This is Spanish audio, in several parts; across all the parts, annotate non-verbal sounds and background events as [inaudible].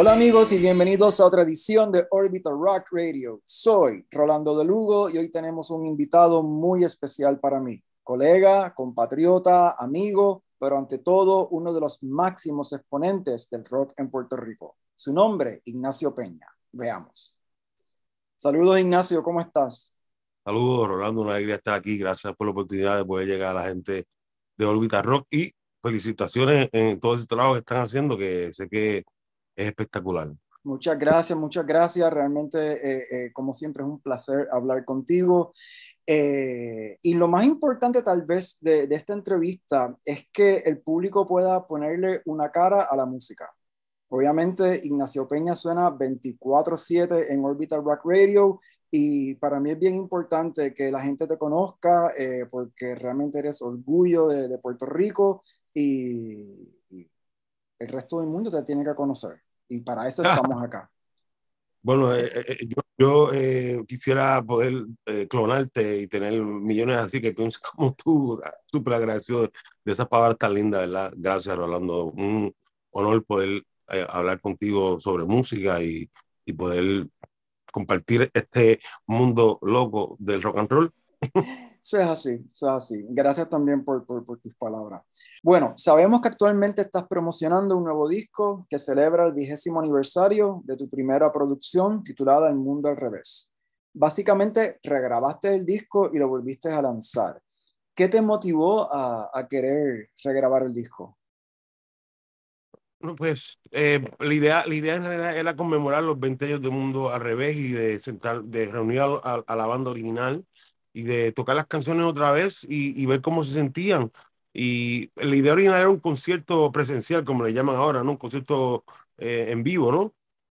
Hola amigos y bienvenidos a otra edición de Orbital Rock Radio. Soy Rolando de Lugo y hoy tenemos un invitado muy especial para mí, colega, compatriota, amigo, pero ante todo uno de los máximos exponentes del rock en Puerto Rico. Su nombre, Ignacio Peña. Veamos. Saludos Ignacio, ¿cómo estás? Saludos Rolando, una alegría estar aquí. Gracias por la oportunidad de poder llegar a la gente de Orbital Rock y felicitaciones en todo ese trabajo que están haciendo, que sé que es espectacular. Muchas gracias, muchas gracias. Realmente, eh, eh, como siempre, es un placer hablar contigo. Eh, y lo más importante tal vez de, esta entrevista es que el público pueda ponerle una cara a la música. Obviamente, Ignacio Peña suena 24/7 en Orbital Rock Radio y para mí es bien importante que la gente te conozca porque realmente eres orgullo de Puerto Rico y el resto del mundo te tiene que conocer y para eso ah. estamos acá. Bueno, eh, eh, eh, yo, quisiera poder clonarte y tener millones así que pienso [laughs] como tú, súper agradecido de esa palabras tan lindas, ¿verdad? Gracias, Rolando. Un honor poder hablar contigo sobre música y, y poder compartir este mundo loco del rock and roll eso es así, así. Gracias también por, tus palabras. Bueno, sabemos que actualmente estás promocionando un nuevo disco que celebra el vigésimo aniversario de tu primera producción titulada El Mundo al Revés. Básicamente, regrabaste el disco y lo volviste a lanzar. ¿Qué te motivó a, querer regrabar el disco? Pues eh, la idea, la idea era, conmemorar los 20 años del mundo al revés y de, reunir a la banda original y de tocar las canciones otra vez y, ver cómo se sentían. Y la idea original era un concierto presencial, como le llaman ahora, ¿no? Un concierto eh, en vivo, ¿no?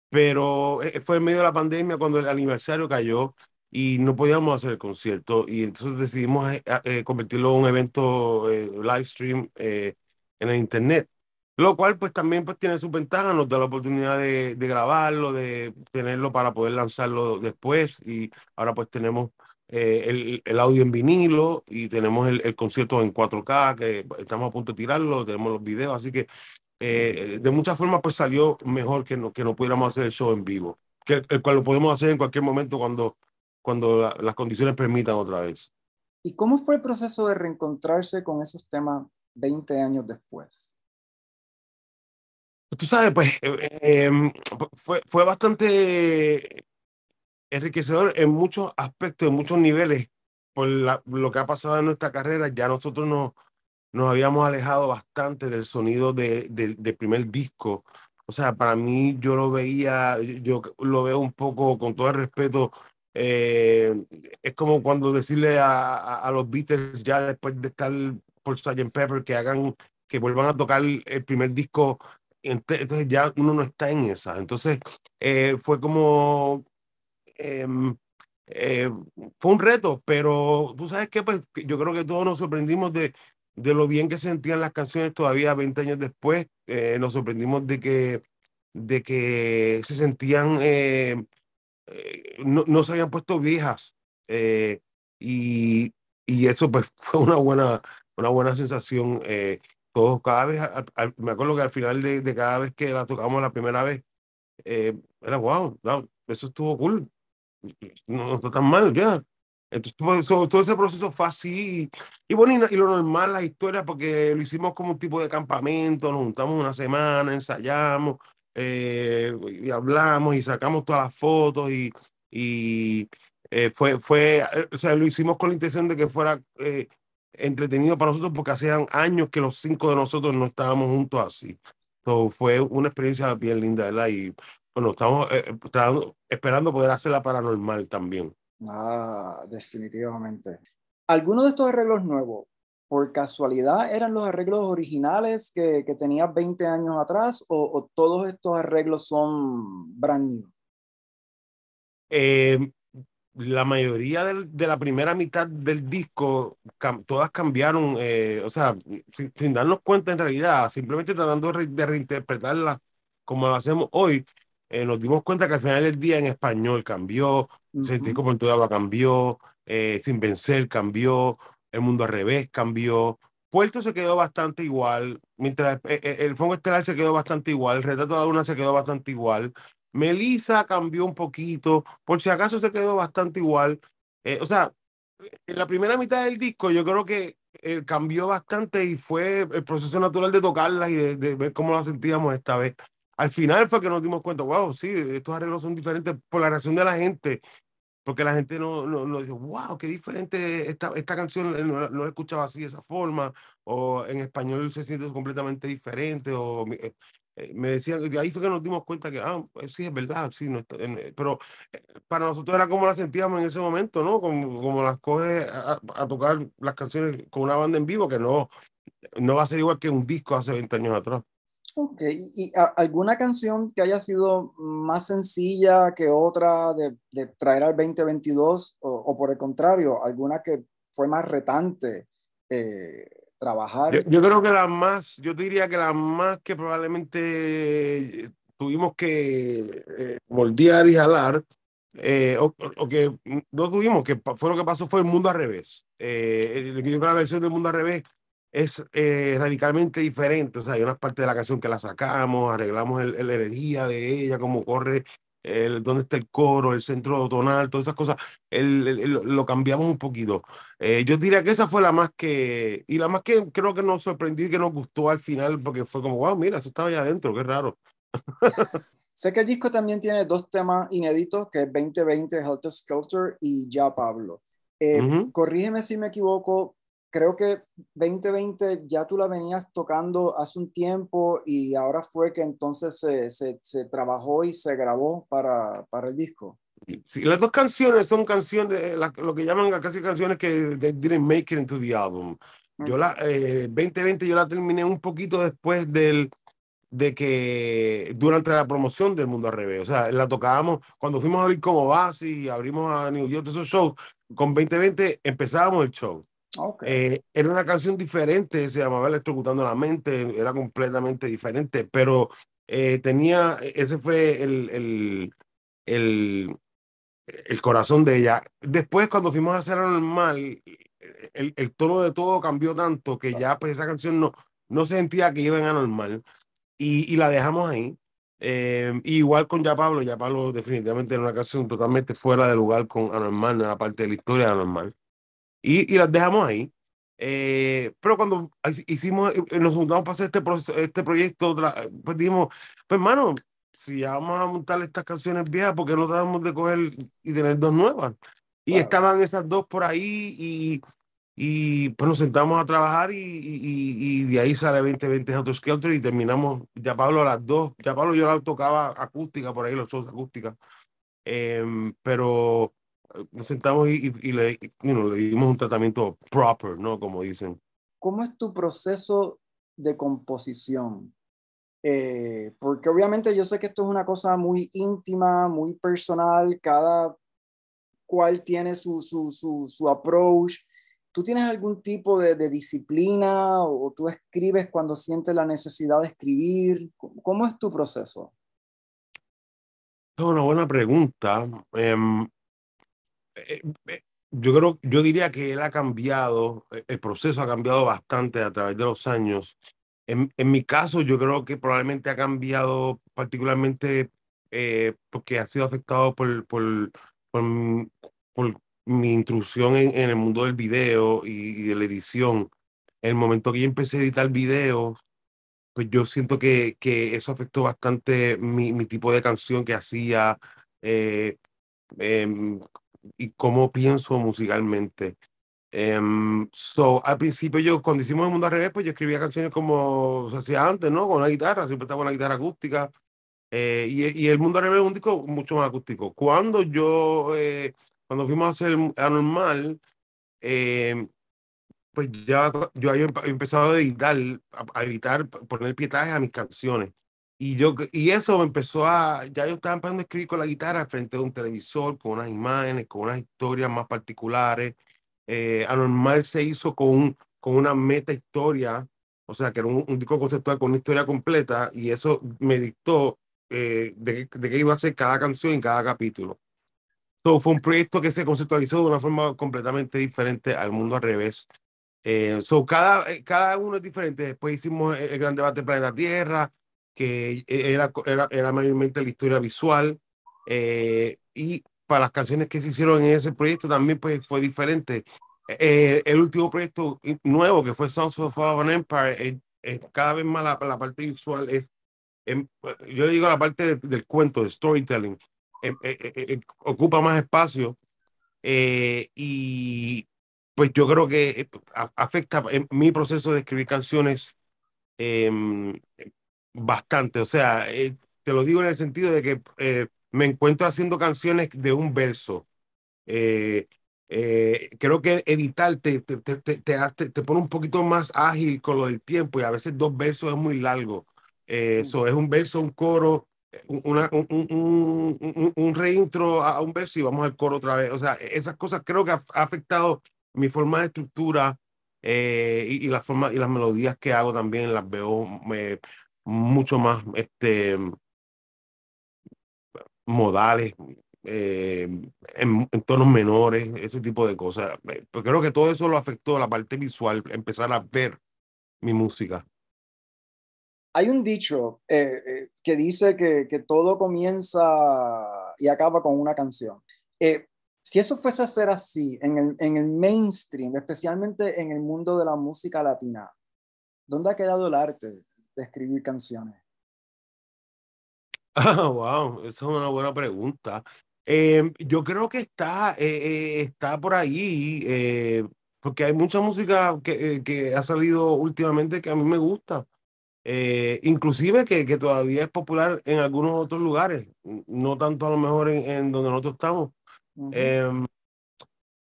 Pero eh, fue en medio de la pandemia cuando el aniversario cayó y no podíamos hacer el concierto y entonces decidimos eh, convertirlo en un evento live stream en el internet lo cual pues también pues tiene sus ventajas, nos da la oportunidad de, grabarlo, de tenerlo para poder lanzarlo después y ahora pues tenemos eh, el, audio en vinilo y tenemos el, concierto en 4K, que estamos a punto de tirarlo, tenemos los videos, así que eh, de muchas formas pues salió mejor que no, que no pudiéramos hacer el show en vivo, que el cual lo podemos hacer en cualquier momento cuando, cuando las condiciones permitan otra vez. ¿Y cómo fue el proceso de reencontrarse con esos temas 20 años después? Tú sabes, pues eh, em, fue, fue bastante enriquecedor en muchos aspectos, en muchos niveles. Por lo que ha pasado en nuestra carrera, ya nosotros nos, nos habíamos alejado bastante del sonido del primer disco. O sea, para mí yo lo veía, yo lo veo un poco con todo el respeto. Eh, es como cuando decirle a, a, los Beatles ya después de estar por Sgt. Pepper que hagan, que vuelvan a tocar el primer disco entonces ya uno no está en esa. Entonces eh, fue como Em, eh, fue un reto, pero tú sabes que pues yo creo que todos nos sorprendimos de, de lo bien que se sentían las canciones todavía 20 años después, eh, nos sorprendimos de que, de que se sentían, eh, no, no, se habían puesto viejas y, y, eso pues [laughs] fue una buena, una buena sensación. todos cada vez, me acuerdo que al final de, de, cada vez que la tocamos la primera vez, era wow, eso estuvo cool, no, está tan mal ya. Entonces, todo, ese proceso fue así. Y, bueno, y, lo normal, la historia porque lo hicimos como un tipo de campamento, nos juntamos una semana, ensayamos, eh, y hablamos y sacamos todas las fotos y, y eh, fue, fue, o sea, lo hicimos con la intención de que fuera eh, entretenido para nosotros porque hacían años que los cinco de nosotros no estábamos juntos así. fue una experiencia bien linda, ¿verdad? Y bueno, estamos eh, eh, esperando poder hacerla paranormal también. Ah, definitivamente. ¿Algunos de estos arreglos nuevos, por casualidad, eran los arreglos originales que, que 20 años atrás o, todos estos arreglos son brand new? Eh, la mayoría de la primera mitad del disco, todas cambiaron, o sea, sin, sin, darnos cuenta en realidad, simplemente tratando de, reinterpretarla como lo hacemos hoy, eh, nos dimos cuenta que al final del día en español cambió, sentí como en tu cambió, eh, Sin Vencer cambió, El Mundo al Revés cambió. Puerto se quedó bastante igual, mientras eh, el, Fondo Estelar se quedó bastante igual, el Retrato de la Luna se quedó bastante igual, Melissa cambió un poquito, por si acaso se quedó bastante igual. o sea, en la primera mitad del disco yo creo que cambió bastante y fue el proceso natural de tocarla y de, de, ver cómo la sentíamos esta vez al final fue que nos dimos cuenta, wow, sí, estos arreglos son diferentes por la reacción de la gente, porque la gente no, no, dijo, wow, qué diferente esta, esta canción, eh, no, la he escuchado así de esa forma, o en español se siente completamente diferente, o eh, eh, me decían, de ahí fue que nos dimos cuenta que, ah, pues sí, es verdad, sí, pero para nosotros era como la sentíamos en ese momento, ¿no? Como, como las coges a, a, tocar las canciones con una banda en vivo, que no, no va a ser igual que un disco hace 20 años atrás. ¿y, alguna canción que haya sido más sencilla que otra de, traer al 2022 o, por el contrario, alguna que fue más retante eh, trabajar? Yo, creo que la más, yo diría que la más que probablemente tuvimos que voltear eh, y jalar, eh, o, que no tuvimos, que fue lo que pasó, fue el mundo al revés. Eh, una versión del mundo al revés es eh, radicalmente diferente. O sea, hay unas partes de la canción que la sacamos, arreglamos la energía de ella, cómo corre, el, dónde está el coro, el centro tonal, todas esas cosas. lo cambiamos un poquito. Eh, yo diría que esa fue la más que, y la más que creo que nos sorprendió y que nos gustó al final, porque fue como, wow, mira, eso estaba allá adentro, qué raro. sé que el disco también tiene dos temas inéditos, que es 2020, Helter sculpture y Ya Pablo. Eh, corrígeme si me equivoco, creo que 2020 ya tú la venías tocando hace un tiempo y ahora fue que entonces se, se, trabajó y se grabó para, para el disco. Sí, las dos canciones son canciones, lo que llaman casi canciones que they didn't make it into the album. Yo la, 2020 eh, yo la terminé un poquito después del, de que durante la promoción del Mundo al Revés, o sea, la tocábamos cuando fuimos a abrir como base y abrimos a New York, esos shows, con 2020 empezábamos el show eh, era una canción diferente, se llamaba Electrocutando la Mente, era completamente diferente, pero eh, tenía, ese fue el, el, el, el, corazón de ella. Después, cuando fuimos a hacer Anormal el, el tono de todo cambió tanto que ya pues, esa canción no, no sentía que iba en Anormal y, y la dejamos ahí. Em, igual con Ya Pablo, Ya Pablo definitivamente era una canción totalmente fuera de lugar con Anormal, en la parte de la historia de Anormal y, las dejamos ahí. Eh, pero cuando hicimos, eh, eh, nos juntamos para hacer este, este proyecto, pues dijimos, pues hermano, si ya vamos a montar estas canciones viejas, porque no tratamos de coger y tener dos nuevas? Y estaban esas dos por ahí y, y pues nos sentamos a trabajar y, de ahí sale 2020 que otros y terminamos, ya Pablo, las dos, ya Pablo yo la tocaba acústica por ahí, los shows acústica eh, pero nos sentamos y, le, dimos un tratamiento proper, ¿no? Como dicen. ¿Cómo es tu proceso de composición? Eh, porque obviamente yo sé que esto es una cosa muy íntima, muy personal, cada cual tiene su, su, su, approach. ¿Tú tienes algún tipo de, disciplina o, tú escribes cuando sientes la necesidad de escribir? ¿Cómo, es tu proceso? Es una buena pregunta. Em, eh, eh, yo creo, yo diría que él ha cambiado, eh, el proceso ha cambiado bastante a través de los años. En, en mi caso, yo creo que probablemente ha cambiado particularmente porque ha sido afectado por, por, por, mi intrusión en, el mundo del video y, de la edición. En el momento que yo empecé a editar videos, pues yo siento que, que eso afectó bastante mi, mi, tipo de canción que hacía, em, y cómo pienso musicalmente. Em, so, al principio yo, cuando hicimos El Mundo al Revés, pues yo escribía canciones como se hacía antes, ¿no? Con la guitarra, siempre estaba con la guitarra acústica. Eh, y, y, El Mundo al Revés un disco mucho más acústico. Cuando yo, eh, cuando fuimos a hacer Anormal, eh, em, pues ya yo había empezado a editar, a, editar, poner pietajes a mis canciones. Y, yo, y eso me empezó a, ya yo estaba empezando a escribir con la guitarra frente a un televisor, con unas imágenes, con unas historias más particulares. Eh, Anormal se hizo con, con una meta historia, o sea, que era un, disco conceptual con una historia completa y eso me dictó eh, de, qué iba a ser cada canción y cada capítulo. So, fue un proyecto que se conceptualizó de una forma completamente diferente al mundo al revés. Eh, so, cada, eh, cada uno es diferente. Después hicimos el, el gran debate Planeta Tierra, que e-, era, era, era mayormente la historia visual, eh, y para las canciones que se hicieron en ese proyecto también pues, fue diferente. Eh, el último proyecto nuevo que fue Songs of the Fallen Empire, cada vez más la, la parte visual es, yo digo la parte del, cuento, de storytelling, em, eh, ocupa más espacio y pues yo creo que afecta en mi proceso de escribir canciones. Eh, bastante. O sea, eh, te lo digo en el sentido de que eh, me encuentro haciendo canciones de un verso. Eh, creo que editar te, te, te, te, pone un poquito más ágil con lo del tiempo y a veces dos versos es muy largo. Eso mm. es un verso, un coro, una, un, un, reintro a un verso y vamos al coro otra vez. O sea, e-, esas cosas creo que ha, afectado mi forma de estructura, y, y, la y las melodías que hago también las veo me, mucho más este, modales, eh, en, tonos menores, ese tipo de cosas. Eh, Pero pues creo que todo eso lo afectó la parte visual, empezar a ver mi música. Hay un dicho eh, que dice que, que, todo comienza y acaba con una canción. si eso fuese a ser así en el, en el mainstream, especialmente en el mundo de la música latina, ¿dónde ha quedado el arte? escribir canciones? [laughs] Ah, wow, esa es una buena pregunta. Em, yo creo que está, eh, eh, está por ahí, eh, porque hay mucha música que, que, ha salido últimamente que a mí me gusta, inclusive que, todavía es popular en algunos otros lugares, no tanto a lo mejor en, donde nosotros estamos. Em,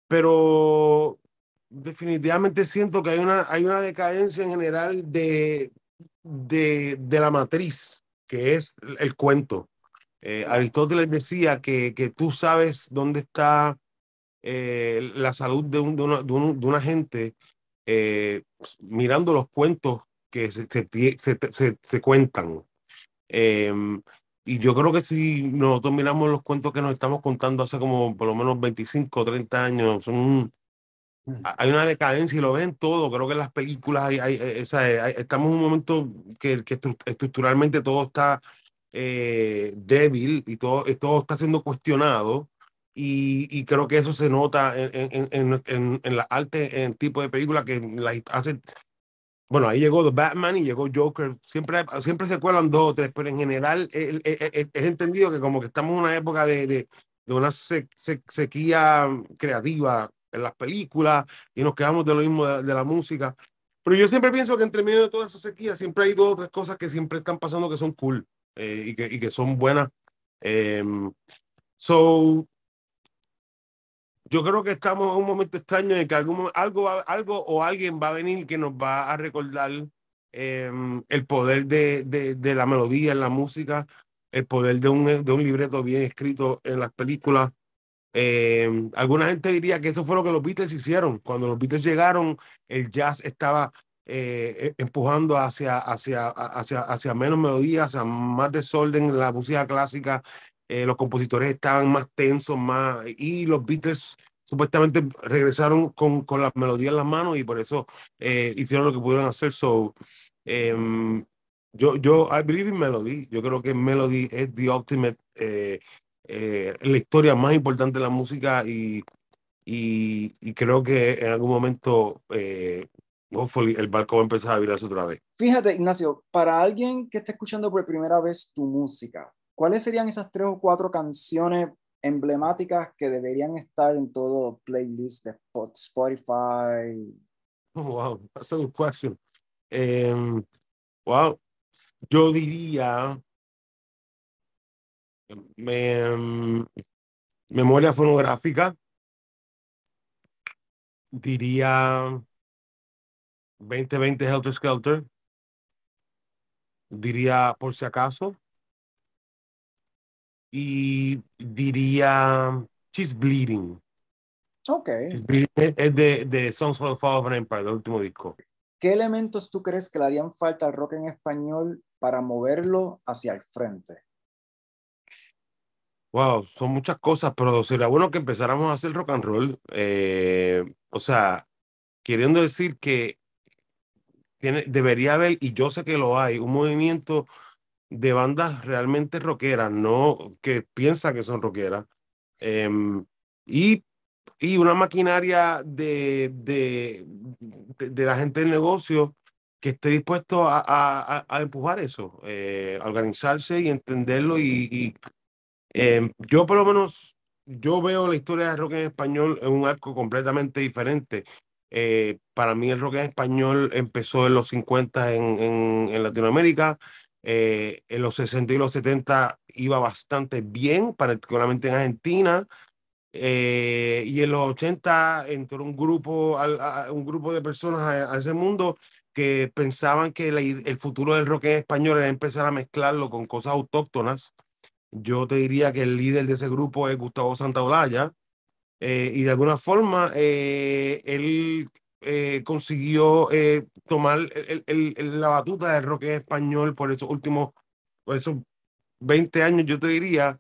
pero definitivamente siento que hay una, hay una decadencia en general de, de, la matriz, que es el, cuento. Eh, Aristóteles decía que, tú sabes dónde está eh, la salud de, de, una, gente eh, mirando los cuentos que se, se cuentan. Em, y yo creo que si nosotros miramos los cuentos que nos estamos contando hace como por lo menos 25 o 30 años, son Mm. hay una decadencia y lo ven todo. Creo que en las películas hay, eh, eh, estamos en un momento que, estructuralmente todo está eh, débil y todo, todo está siendo cuestionado. Y, creo que eso se nota en, en, en, en la arte, en el tipo de película que la hace. Bueno, ahí llegó The Batman y llegó Joker. Siempre, siempre se cuelan dos o tres, pero en general es, entendido que como que estamos en una época de, de, de una sequía creativa en las películas y nos quedamos de lo mismo de, la música. Pero yo siempre pienso que entre medio de todas esas sequías siempre hay dos o tres cosas que siempre están pasando que son cool eh, y, que, y, que, son buenas. Em, so, yo creo que estamos en un momento extraño en que algún, algo, algo o alguien va a venir que nos va a recordar em, el poder de, de, de, la melodía en la música, el poder de un, de un libreto bien escrito en las películas, Em, alguna gente diría que eso fue lo que los Beatles hicieron. Cuando los Beatles llegaron, el jazz estaba eh, e, empujando hacia, hacia, hacia, hacia menos melodías, hacia más desorden, la música clásica, eh, los compositores estaban más tensos, más, y los Beatles supuestamente regresaron con, con las melodías en las manos y por eso eh, hicieron lo que pudieron hacer. So, em, yo, yo, I believe in melody. Yo creo que melody es the ultimate eh, la historia más importante de la música y, y, creo que en algún momento, eh, el barco va a empezar a virarse otra vez. Fíjate, Ignacio, para alguien que está escuchando por primera vez tu música, ¿cuáles serían esas tres o cuatro canciones emblemáticas que deberían estar en todo playlist de Spotify? Oh, wow, that's a good question. Em, wow, yo diría me, memoria fonográfica, diría 2020 Helter Skelter, diría por si acaso, y diría She's Bleeding. Ok. es de, de, Songs for the Fall of an Empire, del último disco. ¿Qué elementos tú crees que le harían falta al rock en español para moverlo hacia el frente? Wow, son muchas cosas, pero sería bueno que empezáramos a hacer rock and roll. Eh, o sea, queriendo decir que tiene, debería haber, y yo sé que lo hay, un movimiento de bandas realmente rockeras, no que piensan que son rockeras, em, y, y, una maquinaria de, de, de, la gente del negocio que esté dispuesto a, a, empujar eso, eh, a organizarse y entenderlo y, y Em, yo por lo menos, yo veo la historia del rock en español en un arco completamente diferente. Eh, para mí el rock en español empezó en los 50 en, en, Latinoamérica, eh, en los 60 y los 70 iba bastante bien, particularmente en Argentina. Eh, y en los 80 entró un grupo, un grupo de personas a, ese mundo que pensaban que el futuro del rock en español era empezar a mezclarlo con cosas autóctonas. Yo te diría que el líder de ese grupo es Gustavo Santaolalla. Eh, y de alguna forma, eh, él eh, consiguió tomar la batuta del rock español por esos últimos, esos 20 años, yo te diría.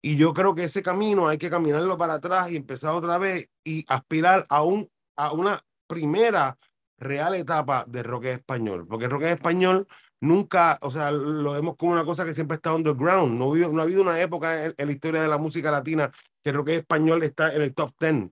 Y yo creo que ese camino hay que caminarlo para atrás y empezar otra vez y aspirar a, a una primera real etapa de rock español. Porque el rock español nunca, o sea, lo vemos como una cosa que siempre está underground. No, no ha habido una época en, la historia de la música latina que el rock en español está en el top 10.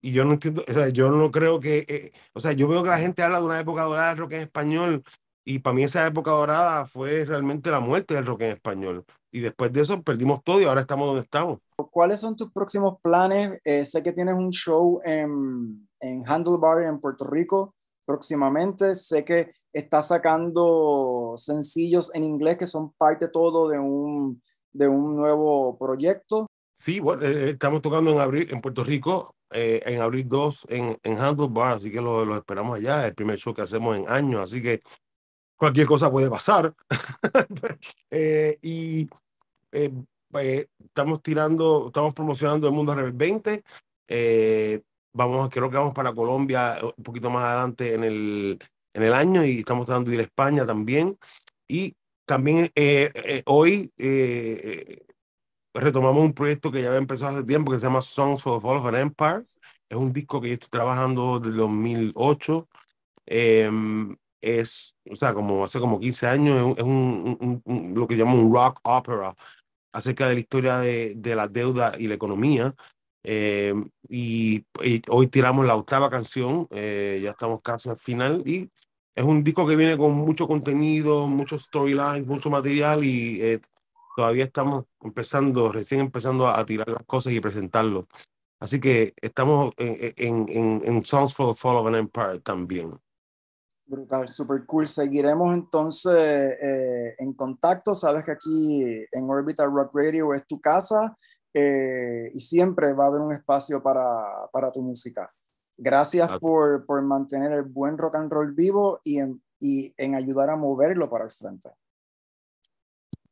Y yo no entiendo, o sea, yo no creo que, eh, o sea, yo veo que la gente habla de una época dorada del rock en español y para mí esa época dorada fue realmente la muerte del rock en español. Y después de eso perdimos todo y ahora estamos donde estamos. ¿Cuáles son tus próximos planes? Eh, sé que tienes un show en, en Handlebar en Puerto Rico próximamente. Sé que está sacando sencillos en inglés que son parte todo de un, de un nuevo proyecto. Sí, bueno, eh, estamos tocando en abril en Puerto Rico, eh, en abril 2 en, en Handlebar, así que lo, esperamos allá, el primer show que hacemos en años, así que cualquier cosa puede pasar. [laughs] Eh, y estamos tirando, estamos promocionando el Mundo Rev 20, Vamos, creo que vamos para Colombia eh, un poquito más adelante en el, en el año y estamos tratando de ir a España también. Y también eh, eh, hoy retomamos un proyecto que ya había empezado hace tiempo que se llama Songs for the Fall of an Empire. Es un disco que yo estoy trabajando desde 2008. Em, es, o sea, como hace como 15 años, es, un, lo que llamo un rock opera acerca de la historia de, de la deuda y la economía eh, y, hoy tiramos la octava canción, eh, ya estamos casi al final y es un disco que viene con mucho contenido, muchos storyline, mucho material y eh, todavía estamos empezando, recién empezando a, tirar las cosas y presentarlo. Así que estamos en, en, en, Songs for the Fall of an Empire también. Brutal, super cool. Seguiremos entonces en contacto. Sabes que aquí en Orbital Rock Radio es tu casa. Eh, y siempre va a haber un espacio para, para tu música. Gracias por, por, mantener el buen rock and roll vivo y en, y en ayudar a moverlo para el frente.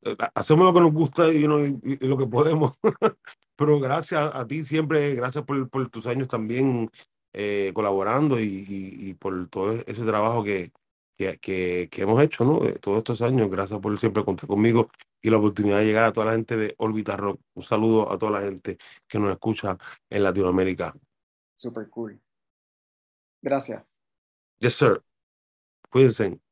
Eh, hacemos lo que nos gusta y, lo que podemos, [laughs] pero gracias a ti siempre, gracias por, tus años también eh, colaborando y, por todo ese trabajo que, que, que, que, hemos hecho ¿no? todos estos años. Gracias por siempre contar conmigo y la oportunidad de llegar a toda la gente de Orbita Rock. Un saludo a toda la gente que nos escucha en Latinoamérica. Super cool. Gracias. Yes, sir. Cuídense.